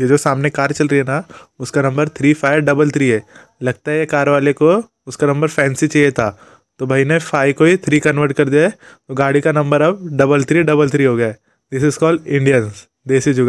ये जो सामने कार चल रही है ना उसका number three five double three है लगता है ये कार वाले को उसका नंबर फैंसी चाहिए था तो भाई ने फाइव को ही थ्री कन्वर्ट कर दिया है तो गाड़ी का नंबर अब डबल थ्री डबल थ्री हो गया है दिस इज़ कॉल्ड इंडियंस देसी जुगाड़